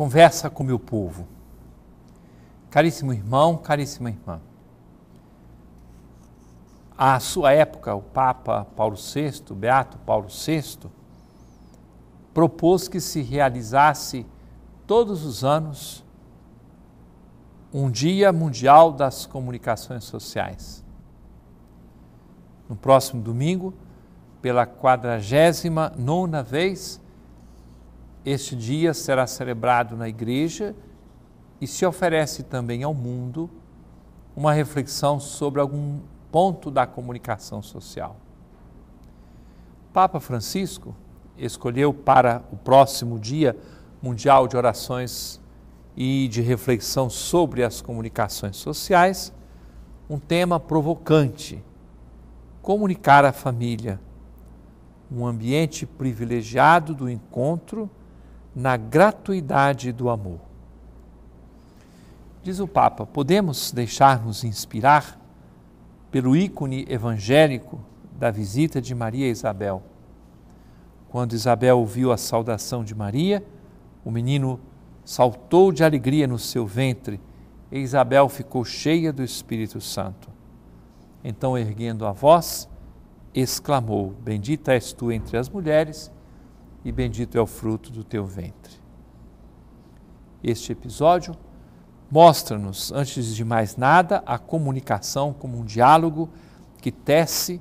conversa com meu povo. Caríssimo irmão, caríssima irmã. À sua época, o Papa Paulo VI, o Beato Paulo VI, propôs que se realizasse todos os anos um Dia Mundial das Comunicações Sociais. No próximo domingo, pela 49 nona vez, este dia será celebrado na igreja e se oferece também ao mundo uma reflexão sobre algum ponto da comunicação social. Papa Francisco escolheu para o próximo Dia Mundial de Orações e de Reflexão sobre as Comunicações Sociais um tema provocante: comunicar a família, um ambiente privilegiado do encontro na gratuidade do amor. Diz o Papa: podemos deixar-nos inspirar pelo ícone evangélico da visita de Maria a Isabel. Quando Isabel ouviu a saudação de Maria, o menino saltou de alegria no seu ventre e Isabel ficou cheia do Espírito Santo. Então, erguendo a voz, exclamou: Bendita és tu entre as mulheres e bendito é o fruto do teu ventre. Este episódio mostra-nos, antes de mais nada, a comunicação como um diálogo que tece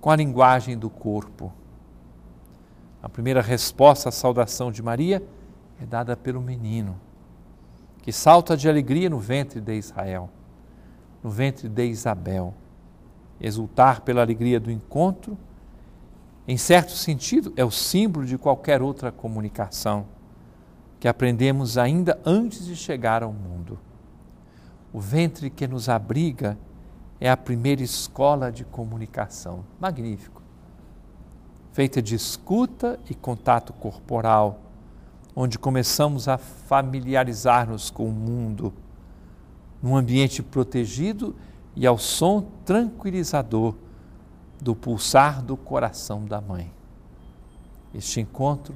com a linguagem do corpo. A primeira resposta à saudação de Maria é dada pelo menino, que salta de alegria no ventre de Israel, no ventre de Isabel, exultar pela alegria do encontro em certo sentido, é o símbolo de qualquer outra comunicação que aprendemos ainda antes de chegar ao mundo. O ventre que nos abriga é a primeira escola de comunicação. Magnífico! Feita de escuta e contato corporal, onde começamos a familiarizar-nos com o mundo, num ambiente protegido e ao som tranquilizador do pulsar do coração da mãe. Este encontro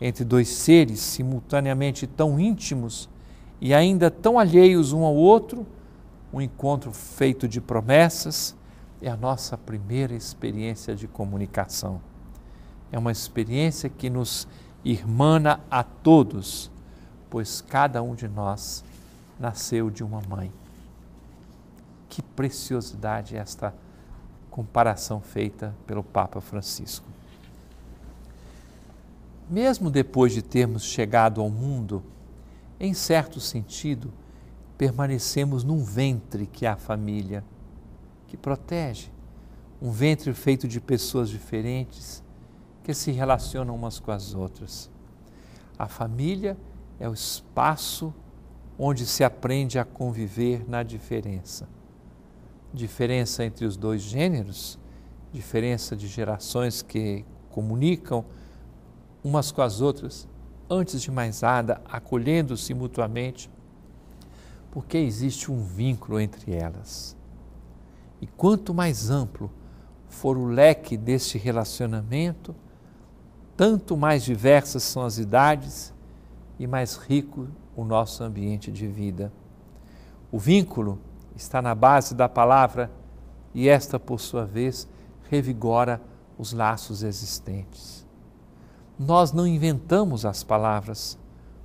entre dois seres simultaneamente tão íntimos e ainda tão alheios um ao outro, um encontro feito de promessas, é a nossa primeira experiência de comunicação. É uma experiência que nos irmana a todos, pois cada um de nós nasceu de uma mãe. Que preciosidade é esta! comparação feita pelo Papa Francisco. Mesmo depois de termos chegado ao mundo, em certo sentido, permanecemos num ventre que é a família, que protege, um ventre feito de pessoas diferentes que se relacionam umas com as outras. A família é o espaço onde se aprende a conviver na diferença diferença entre os dois gêneros, diferença de gerações que comunicam umas com as outras, antes de mais nada, acolhendo-se mutuamente, porque existe um vínculo entre elas. E quanto mais amplo for o leque deste relacionamento, tanto mais diversas são as idades e mais rico o nosso ambiente de vida. O vínculo está na base da palavra e esta, por sua vez, revigora os laços existentes. Nós não inventamos as palavras,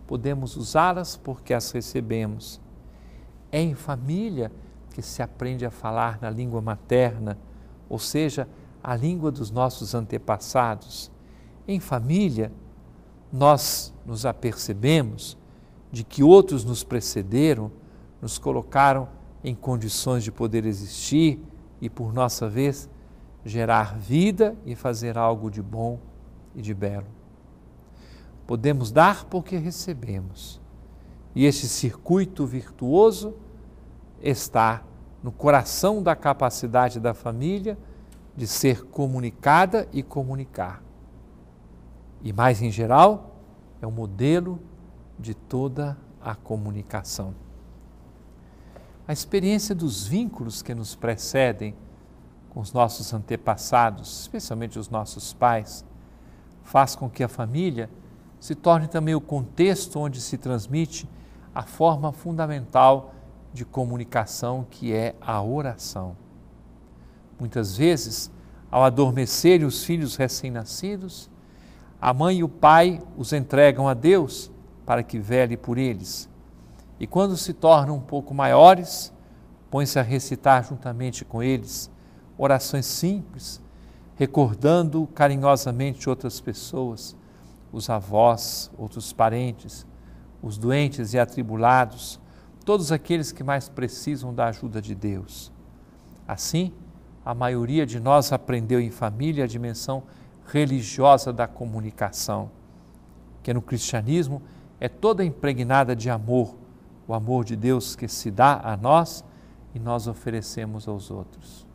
podemos usá-las porque as recebemos. É em família que se aprende a falar na língua materna, ou seja, a língua dos nossos antepassados. Em família, nós nos apercebemos de que outros nos precederam, nos colocaram em condições de poder existir e, por nossa vez, gerar vida e fazer algo de bom e de belo. Podemos dar porque recebemos. E este circuito virtuoso está no coração da capacidade da família de ser comunicada e comunicar. E mais em geral, é o modelo de toda a comunicação a experiência dos vínculos que nos precedem com os nossos antepassados, especialmente os nossos pais, faz com que a família se torne também o contexto onde se transmite a forma fundamental de comunicação que é a oração. Muitas vezes, ao adormecerem os filhos recém-nascidos, a mãe e o pai os entregam a Deus para que vele por eles e quando se tornam um pouco maiores, põe-se a recitar juntamente com eles orações simples, recordando carinhosamente outras pessoas, os avós, outros parentes, os doentes e atribulados, todos aqueles que mais precisam da ajuda de Deus. Assim, a maioria de nós aprendeu em família a dimensão religiosa da comunicação, que no cristianismo é toda impregnada de amor o amor de Deus que se dá a nós e nós oferecemos aos outros.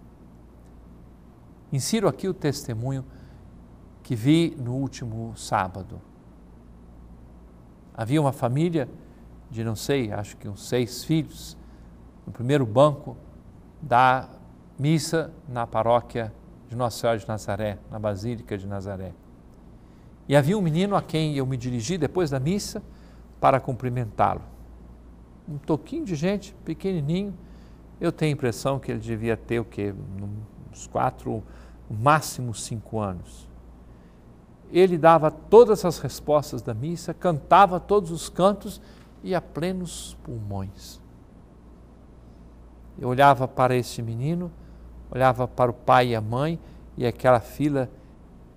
Insiro aqui o testemunho que vi no último sábado. Havia uma família de, não sei, acho que uns seis filhos, no primeiro banco da missa na paróquia de Nossa Senhora de Nazaré, na Basílica de Nazaré. E havia um menino a quem eu me dirigi depois da missa para cumprimentá-lo um toquinho de gente, pequenininho. Eu tenho a impressão que ele devia ter o quê? Uns quatro, máximo cinco anos. Ele dava todas as respostas da missa, cantava todos os cantos e a plenos pulmões. Eu olhava para esse menino, olhava para o pai e a mãe e aquela fila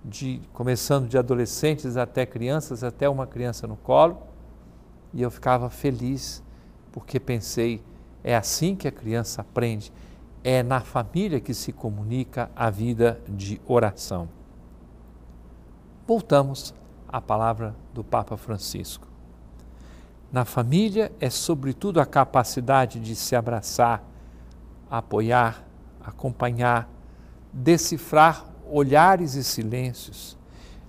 de começando de adolescentes até crianças, até uma criança no colo, e eu ficava feliz porque pensei, é assim que a criança aprende, é na família que se comunica a vida de oração. Voltamos à palavra do Papa Francisco. Na família é sobretudo a capacidade de se abraçar, apoiar, acompanhar, decifrar olhares e silêncios,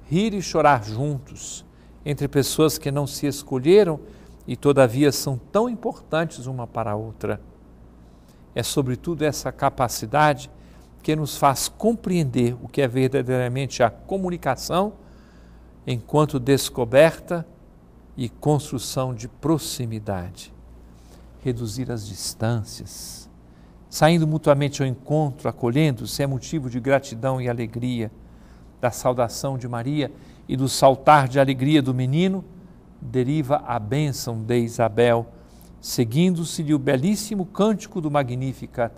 rir e chorar juntos, entre pessoas que não se escolheram, e todavia são tão importantes uma para a outra. É sobretudo essa capacidade que nos faz compreender o que é verdadeiramente a comunicação enquanto descoberta e construção de proximidade. Reduzir as distâncias, saindo mutuamente ao encontro, acolhendo-se, é motivo de gratidão e alegria, da saudação de Maria e do saltar de alegria do menino deriva a bênção de Isabel, seguindo-se-lhe o belíssimo cântico do Magnificat,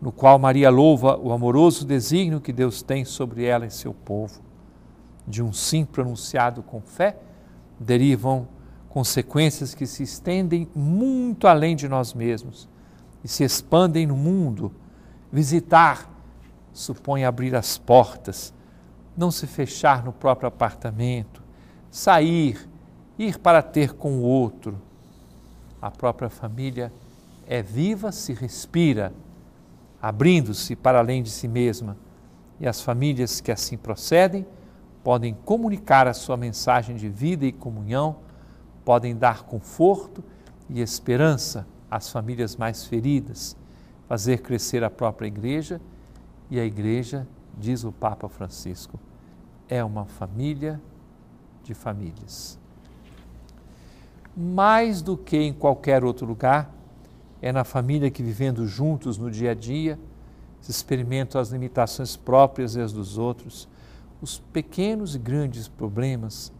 no qual Maria louva o amoroso desígnio que Deus tem sobre ela e seu povo. De um sim pronunciado com fé, derivam consequências que se estendem muito além de nós mesmos e se expandem no mundo. Visitar supõe abrir as portas, não se fechar no próprio apartamento, sair, ir para ter com o outro. A própria família é viva, se respira, abrindo-se para além de si mesma. E as famílias que assim procedem podem comunicar a sua mensagem de vida e comunhão, podem dar conforto e esperança às famílias mais feridas, fazer crescer a própria igreja e a igreja, diz o Papa Francisco, é uma família de famílias. Mais do que em qualquer outro lugar, é na família que, vivendo juntos no dia a dia, se experimentam as limitações próprias e as dos outros, os pequenos e grandes problemas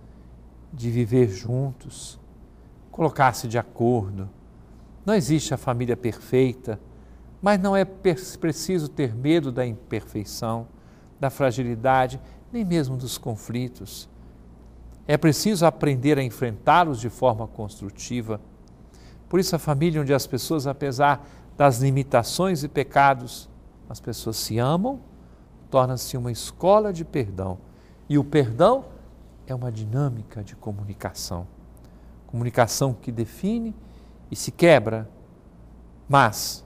de viver juntos, colocar-se de acordo. Não existe a família perfeita, mas não é preciso ter medo da imperfeição, da fragilidade, nem mesmo dos conflitos. É preciso aprender a enfrentá-los de forma construtiva. Por isso, a família onde as pessoas, apesar das limitações e pecados, as pessoas se amam, torna-se uma escola de perdão. E o perdão é uma dinâmica de comunicação. Comunicação que define e se quebra, mas,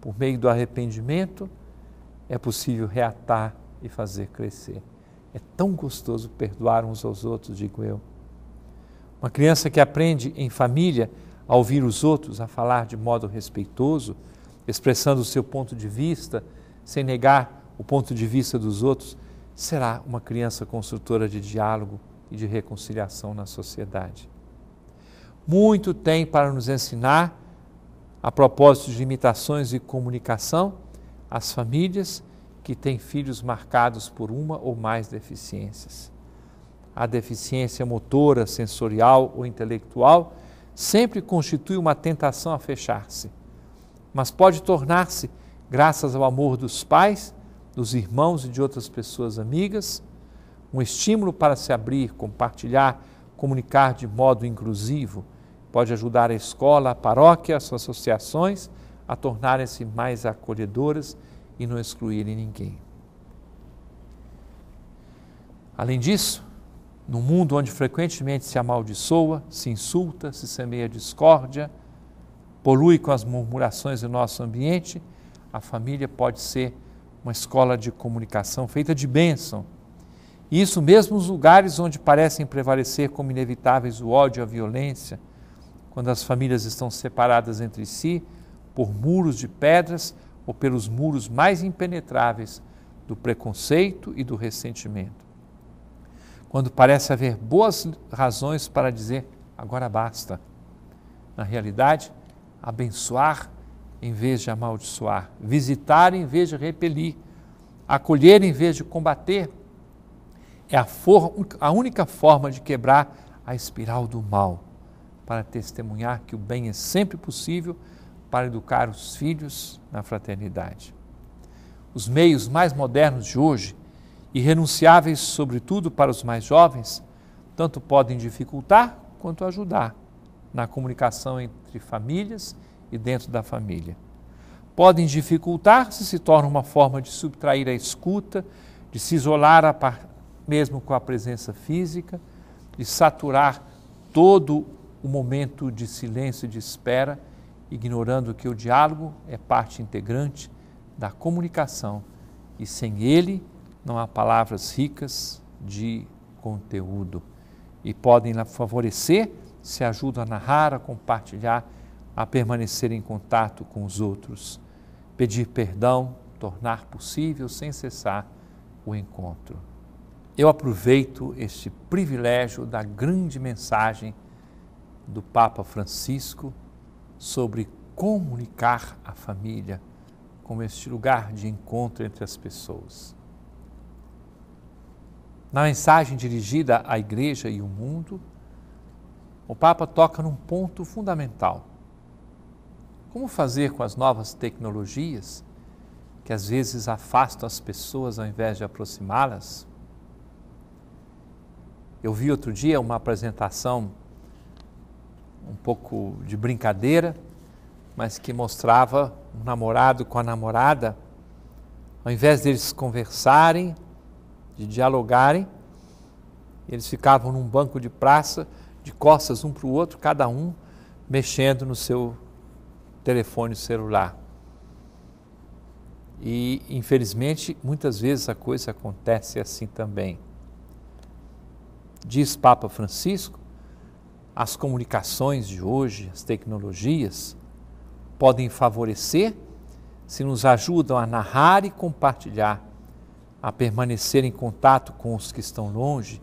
por meio do arrependimento, é possível reatar e fazer crescer. É tão gostoso perdoar uns aos outros, digo eu. Uma criança que aprende em família a ouvir os outros, a falar de modo respeitoso, expressando o seu ponto de vista, sem negar o ponto de vista dos outros, será uma criança construtora de diálogo e de reconciliação na sociedade. Muito tem para nos ensinar a propósito de limitações de comunicação, as famílias que tem filhos marcados por uma ou mais deficiências. A deficiência motora, sensorial ou intelectual sempre constitui uma tentação a fechar-se, mas pode tornar-se, graças ao amor dos pais, dos irmãos e de outras pessoas amigas, um estímulo para se abrir, compartilhar, comunicar de modo inclusivo. Pode ajudar a escola, a paróquia, as associações a tornarem-se mais acolhedoras e não excluírem ninguém. Além disso, num mundo onde frequentemente se amaldiçoa, se insulta, se semeia discórdia, polui com as murmurações do nosso ambiente, a família pode ser uma escola de comunicação feita de bênção. E isso mesmo nos lugares onde parecem prevalecer como inevitáveis o ódio e a violência, quando as famílias estão separadas entre si por muros de pedras, ou pelos muros mais impenetráveis do preconceito e do ressentimento. Quando parece haver boas razões para dizer agora basta. Na realidade, abençoar em vez de amaldiçoar, visitar em vez de repelir, acolher em vez de combater, é a, for, a única forma de quebrar a espiral do mal, para testemunhar que o bem é sempre possível para educar os filhos na fraternidade. Os meios mais modernos de hoje, e renunciáveis sobretudo para os mais jovens, tanto podem dificultar quanto ajudar na comunicação entre famílias e dentro da família. Podem dificultar se se torna uma forma de subtrair a escuta, de se isolar par... mesmo com a presença física, de saturar todo o momento de silêncio e de espera ignorando que o diálogo é parte integrante da comunicação e sem ele não há palavras ricas de conteúdo e podem favorecer se ajudam a narrar, a compartilhar, a permanecer em contato com os outros, pedir perdão, tornar possível sem cessar o encontro. Eu aproveito este privilégio da grande mensagem do Papa Francisco sobre comunicar a família como este lugar de encontro entre as pessoas. Na mensagem dirigida à Igreja e ao mundo, o Papa toca num ponto fundamental. Como fazer com as novas tecnologias, que às vezes afastam as pessoas ao invés de aproximá-las? Eu vi outro dia uma apresentação um pouco de brincadeira, mas que mostrava um namorado com a namorada, ao invés deles conversarem, de dialogarem, eles ficavam num banco de praça, de costas um para o outro, cada um mexendo no seu telefone celular. E, infelizmente, muitas vezes a coisa acontece assim também. Diz Papa Francisco as comunicações de hoje, as tecnologias, podem favorecer se nos ajudam a narrar e compartilhar, a permanecer em contato com os que estão longe,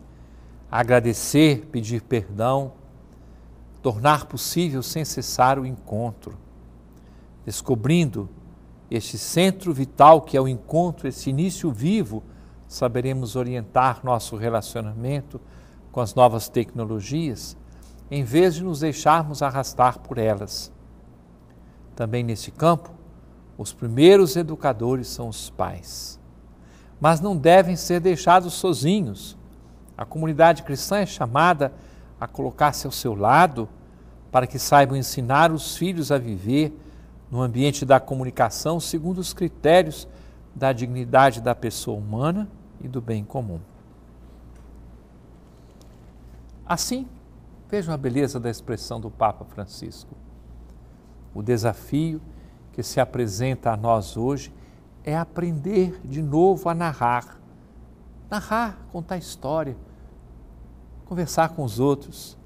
agradecer, pedir perdão, tornar possível sem cessar o encontro, descobrindo este centro vital que é o encontro, esse início vivo, saberemos orientar nosso relacionamento com as novas tecnologias em vez de nos deixarmos arrastar por elas. Também nesse campo, os primeiros educadores são os pais. Mas não devem ser deixados sozinhos. A comunidade cristã é chamada a colocar-se ao seu lado para que saibam ensinar os filhos a viver no ambiente da comunicação segundo os critérios da dignidade da pessoa humana e do bem comum. Assim, Vejam a beleza da expressão do Papa Francisco. O desafio que se apresenta a nós hoje é aprender de novo a narrar. Narrar, contar história, conversar com os outros,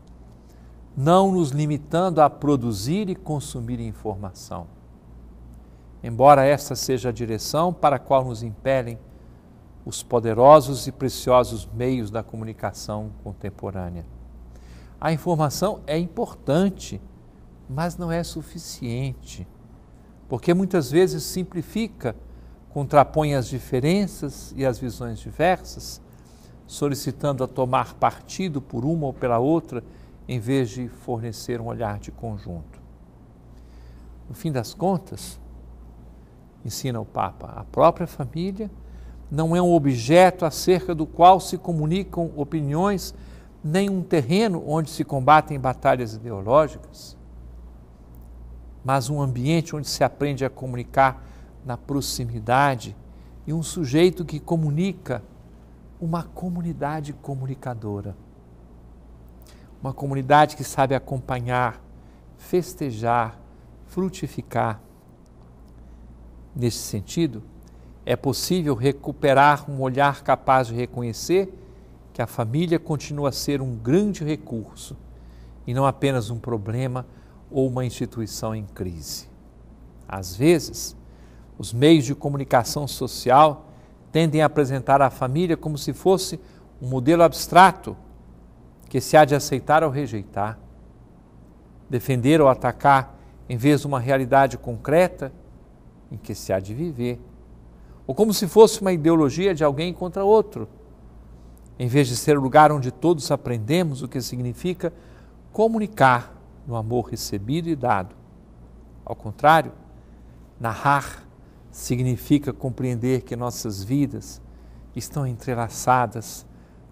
não nos limitando a produzir e consumir informação. Embora esta seja a direção para a qual nos impelem os poderosos e preciosos meios da comunicação contemporânea. A informação é importante, mas não é suficiente, porque muitas vezes simplifica, contrapõe as diferenças e as visões diversas, solicitando a tomar partido por uma ou pela outra, em vez de fornecer um olhar de conjunto. No fim das contas, ensina o Papa, a própria família não é um objeto acerca do qual se comunicam opiniões nem um terreno onde se combatem batalhas ideológicas, mas um ambiente onde se aprende a comunicar na proximidade e um sujeito que comunica, uma comunidade comunicadora. Uma comunidade que sabe acompanhar, festejar, frutificar. Nesse sentido, é possível recuperar um olhar capaz de reconhecer que a família continua a ser um grande recurso e não apenas um problema ou uma instituição em crise. Às vezes, os meios de comunicação social tendem a apresentar a família como se fosse um modelo abstrato que se há de aceitar ou rejeitar, defender ou atacar, em vez de uma realidade concreta em que se há de viver, ou como se fosse uma ideologia de alguém contra outro, em vez de ser o lugar onde todos aprendemos o que significa comunicar no amor recebido e dado. Ao contrário, narrar significa compreender que nossas vidas estão entrelaçadas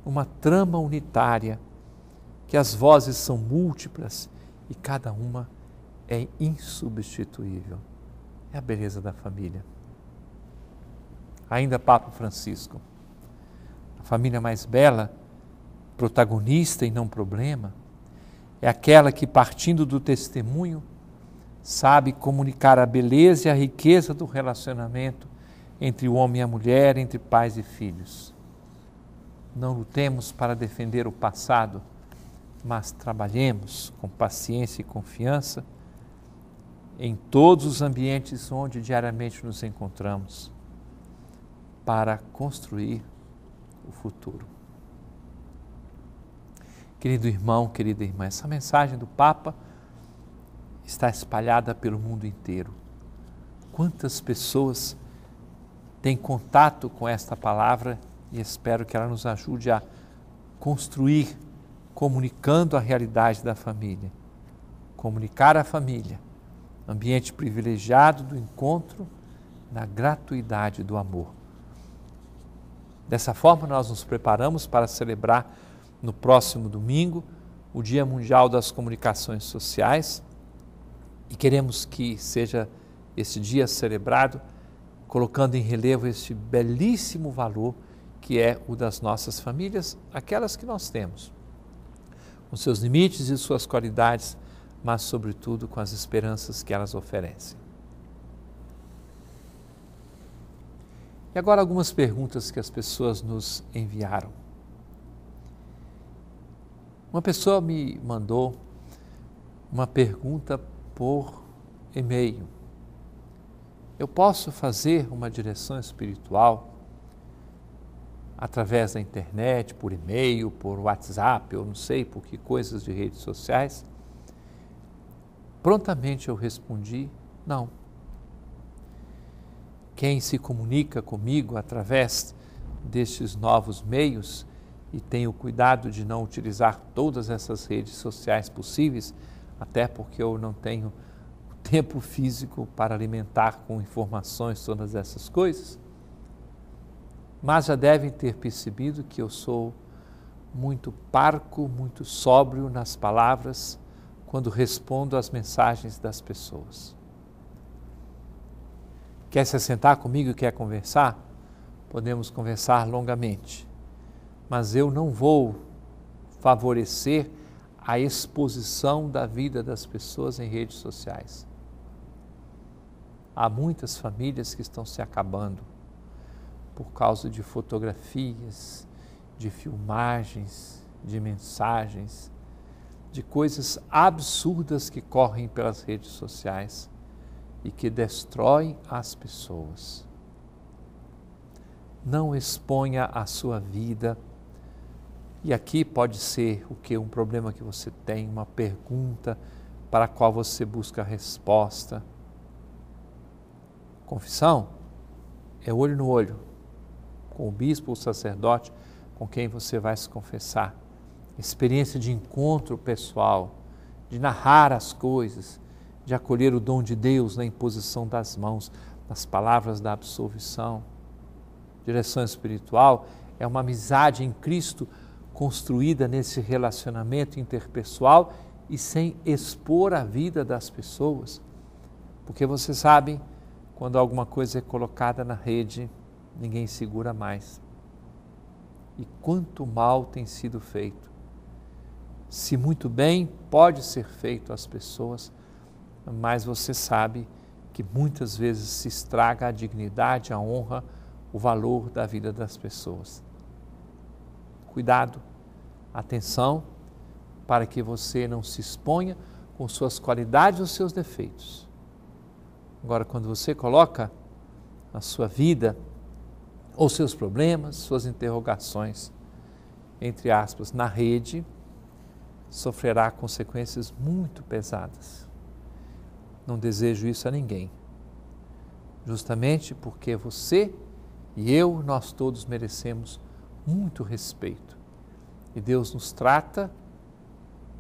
numa trama unitária, que as vozes são múltiplas e cada uma é insubstituível. É a beleza da família. Ainda Papa Francisco a família mais bela, protagonista e não problema, é aquela que, partindo do testemunho, sabe comunicar a beleza e a riqueza do relacionamento entre o homem e a mulher, entre pais e filhos. Não lutemos para defender o passado, mas trabalhemos com paciência e confiança em todos os ambientes onde diariamente nos encontramos para construir o futuro. Querido irmão, querida irmã, essa mensagem do Papa está espalhada pelo mundo inteiro. Quantas pessoas têm contato com esta palavra e espero que ela nos ajude a construir, comunicando a realidade da família. Comunicar a família, ambiente privilegiado do encontro, na gratuidade do amor. Dessa forma, nós nos preparamos para celebrar no próximo domingo o Dia Mundial das Comunicações Sociais e queremos que seja esse dia celebrado colocando em relevo este belíssimo valor que é o das nossas famílias, aquelas que nós temos, com seus limites e suas qualidades, mas sobretudo com as esperanças que elas oferecem. E agora algumas perguntas que as pessoas nos enviaram. Uma pessoa me mandou uma pergunta por e-mail. Eu posso fazer uma direção espiritual através da internet, por e-mail, por WhatsApp, eu não sei por que coisas de redes sociais? Prontamente eu respondi: não quem se comunica comigo através destes novos meios e tenho cuidado de não utilizar todas essas redes sociais possíveis, até porque eu não tenho tempo físico para alimentar com informações todas essas coisas. Mas já devem ter percebido que eu sou muito parco, muito sóbrio nas palavras quando respondo às mensagens das pessoas. Quer se assentar comigo e quer conversar? Podemos conversar longamente. Mas eu não vou favorecer a exposição da vida das pessoas em redes sociais. Há muitas famílias que estão se acabando por causa de fotografias, de filmagens, de mensagens, de coisas absurdas que correm pelas redes sociais e que destrói as pessoas. Não exponha a sua vida. E aqui pode ser o que um problema que você tem, uma pergunta para a qual você busca a resposta. Confissão é olho no olho, com o bispo ou sacerdote com quem você vai se confessar. Experiência de encontro pessoal, de narrar as coisas, de acolher o dom de Deus na imposição das mãos, nas palavras da absolvição. Direção espiritual é uma amizade em Cristo construída nesse relacionamento interpessoal e sem expor a vida das pessoas. Porque você sabe quando alguma coisa é colocada na rede, ninguém segura mais. E quanto mal tem sido feito. Se muito bem pode ser feito às pessoas, mas você sabe que muitas vezes se estraga a dignidade, a honra, o valor da vida das pessoas. Cuidado, atenção, para que você não se exponha com suas qualidades ou seus defeitos. Agora, quando você coloca a sua vida, ou seus problemas, suas interrogações, entre aspas, na rede, sofrerá consequências muito pesadas. Não desejo isso a ninguém. Justamente porque você e eu, nós todos merecemos muito respeito. E Deus nos trata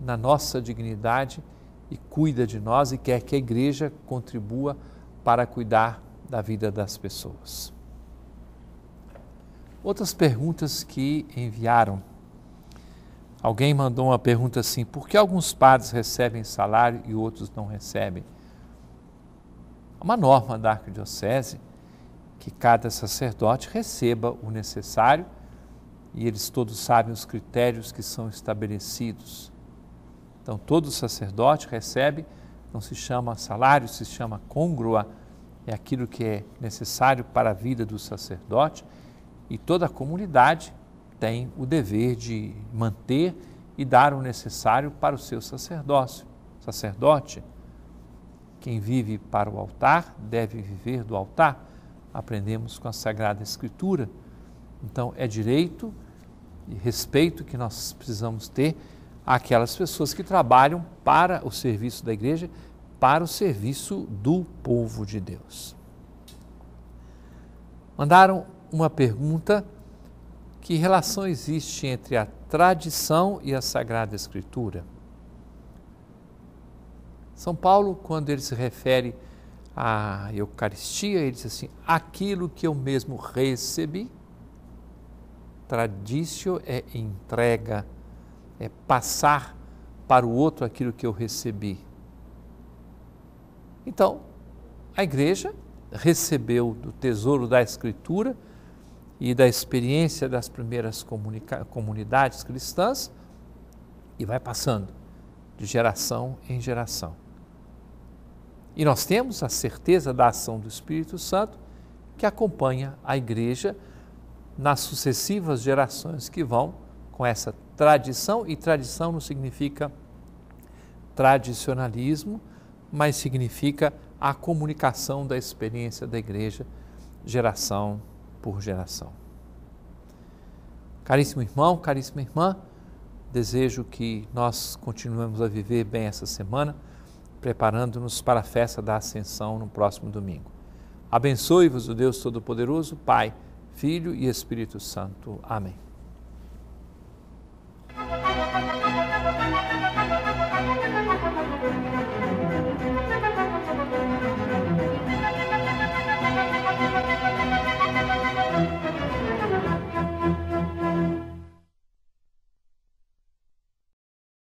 na nossa dignidade e cuida de nós e quer que a igreja contribua para cuidar da vida das pessoas. Outras perguntas que enviaram. Alguém mandou uma pergunta assim: por que alguns padres recebem salário e outros não recebem? uma norma da arquidiocese que cada sacerdote receba o necessário e eles todos sabem os critérios que são estabelecidos. Então, todo sacerdote recebe, não se chama salário, se chama congrua, é aquilo que é necessário para a vida do sacerdote e toda a comunidade tem o dever de manter e dar o necessário para o seu sacerdócio, sacerdote. Quem vive para o altar deve viver do altar. Aprendemos com a Sagrada Escritura. Então, é direito e respeito que nós precisamos ter àquelas pessoas que trabalham para o serviço da igreja, para o serviço do povo de Deus. Mandaram uma pergunta: que relação existe entre a tradição e a Sagrada Escritura? São Paulo, quando ele se refere à Eucaristia, ele diz assim: aquilo que eu mesmo recebi, tradício é entrega, é passar para o outro aquilo que eu recebi. Então, a igreja recebeu do tesouro da Escritura e da experiência das primeiras comunidades cristãs e vai passando de geração em geração. E nós temos a certeza da ação do Espírito Santo que acompanha a igreja nas sucessivas gerações que vão com essa tradição, e tradição não significa tradicionalismo, mas significa a comunicação da experiência da igreja, geração por geração. Caríssimo irmão, caríssima irmã, desejo que nós continuemos a viver bem essa semana preparando-nos para a festa da Ascensão no próximo domingo. Abençoe-vos o Deus Todo-Poderoso, Pai, Filho e Espírito Santo. Amém.